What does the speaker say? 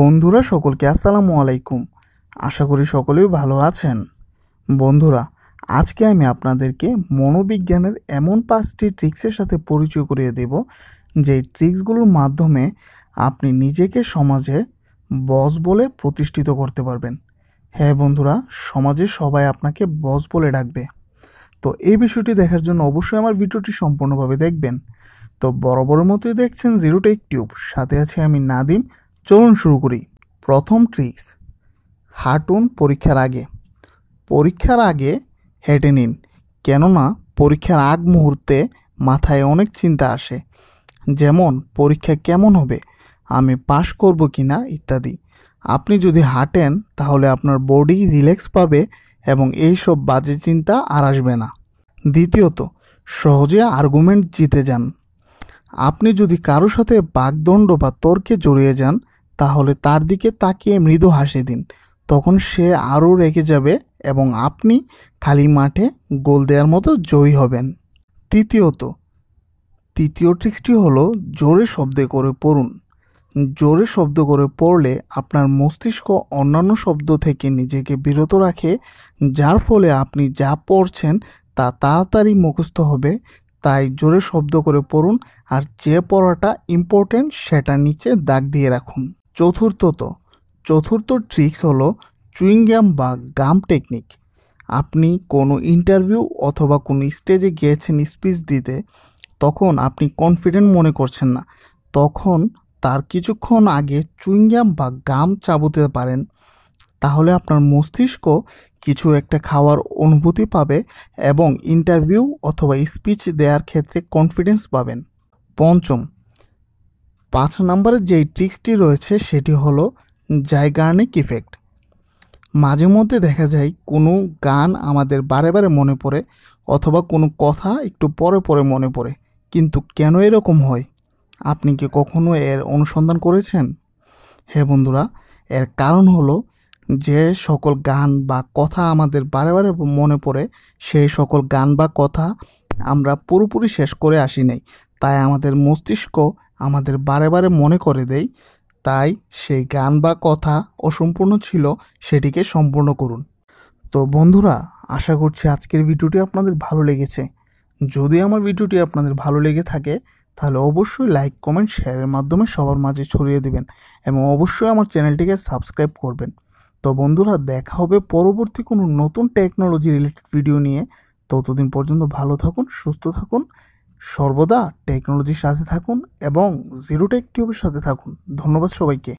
বন্ধুরা সকলকে আসসালামু আলাইকুম আশা করি সকলেই ভালো আছেন বন্ধুরা আজকে আমি আপনাদেরকে মনোবিজ্ঞানের এমন পাঁচটি ট্রিক্সের সাথে পরিচয় করিয়ে দেব যে ট্রিক্সগুলোর মাধ্যমে আপনি নিজেকে সমাজে বস বলে প্রতিষ্ঠিত করতে পারবেন হ্যাঁ বন্ধুরা সমাজে সবাই আপনাকে বস বলে ডাকবে তো এই বিষয়টি দেখার জন্য অবশ্যই আমার ভিডিওটি সম্পূর্ণভাবে দেখবেন তো বড় মতোই দেখছেন জিরো টেক টিউব সাথে আছে আমি নাদিম চলুন শুরু করি প্রথম ট্রিক্স হাঁটুন পরীক্ষার আগে পরীক্ষার আগে হেঁটে নিন কেননা পরীক্ষার আগ মুহূর্তে মাথায় অনেক চিন্তা আসে যেমন পরীক্ষা কেমন হবে আমি পাশ করব কি না ইত্যাদি আপনি যদি হাঁটেন তাহলে আপনার বডি রিল্যাক্স পাবে এবং এই সব বাজে চিন্তা আর আসবে না দ্বিতীয়ত সহজে আর্গুমেন্ট জিতে যান আপনি যদি কারো সাথে বাগদণ্ড বা তর্কে জড়িয়ে যান তাহলে তার দিকে তাকিয়ে মৃদু হাসি দিন তখন সে আরও রেগে যাবে এবং আপনি খালি মাঠে গোল দেওয়ার মতো জয়ী হবেন তৃতীয়ত তৃতীয় ট্রিক্সটি হলো জোরে শব্দে করে পড়ুন জোরে শব্দ করে পড়লে আপনার মস্তিষ্ক অন্যান্য শব্দ থেকে নিজেকে বিরত রাখে যার ফলে আপনি যা পড়ছেন তা তাড়াতাড়ি মুখস্থ হবে তাই জোরে শব্দ করে পড়ুন আর যে পড়াটা ইম্পর্টেন্ট সেটা নিচে দাগ দিয়ে রাখুন চতুর্থত চতুর্থ ট্রিক্স হলো চুইং গাম বা গাম টেকনিক আপনি কোনো ইন্টারভিউ অথবা কোনো স্টেজে গিয়েছেন স্পিচ দিতে তখন আপনি কনফিডেন্ট মনে করছেন না তখন তার কিছুক্ষণ আগে চুইংগাম বা গাম চাবুতে পারেন তাহলে আপনার মস্তিষ্ক কিছু একটা খাওয়ার অনুভূতি পাবে এবং ইন্টারভিউ অথবা স্পিচ দেওয়ার ক্ষেত্রে কনফিডেন্স পাবেন পঞ্চম পাঁচ নম্বরের যেই ট্রিক্সটি রয়েছে সেটি হলো জায়গার্নিক ইফেক্ট মাঝে মধ্যে দেখা যায় কোনো গান আমাদের বারে বারে মনে পড়ে অথবা কোনো কথা একটু পরে পরে মনে পড়ে কিন্তু কেন এরকম হয় আপনি কি কখনো এর অনুসন্ধান করেছেন হে হ্যাঁ বন্ধুরা এর কারণ হলো যে সকল গান বা কথা আমাদের বারে বারে মনে পড়ে সেই সকল গান বা কথা আমরা পুরোপুরি শেষ করে আসি নাই তাই আমাদের মস্তিষ্ক আমাদের বারে বারে মনে করে দেয় তাই সেই গান বা কথা অসম্পূর্ণ ছিল সেটিকে সম্পূর্ণ করুন তো বন্ধুরা আশা করছি আজকের ভিডিওটি আপনাদের ভালো লেগেছে যদি আমার ভিডিওটি আপনাদের ভালো লেগে থাকে তাহলে অবশ্যই লাইক কমেন্ট শেয়ারের মাধ্যমে সবার মাঝে ছড়িয়ে দেবেন এবং অবশ্যই আমার চ্যানেলটিকে সাবস্ক্রাইব করবেন তো বন্ধুরা দেখা হবে পরবর্তী কোনো নতুন টেকনোলজি রিলেটেড ভিডিও নিয়ে ততদিন পর্যন্ত ভালো থাকুন সুস্থ থাকুন সর্বদা টেকনোলজির সাথে থাকুন এবং জিরো টিউবের সাথে থাকুন ধন্যবাদ সবাইকে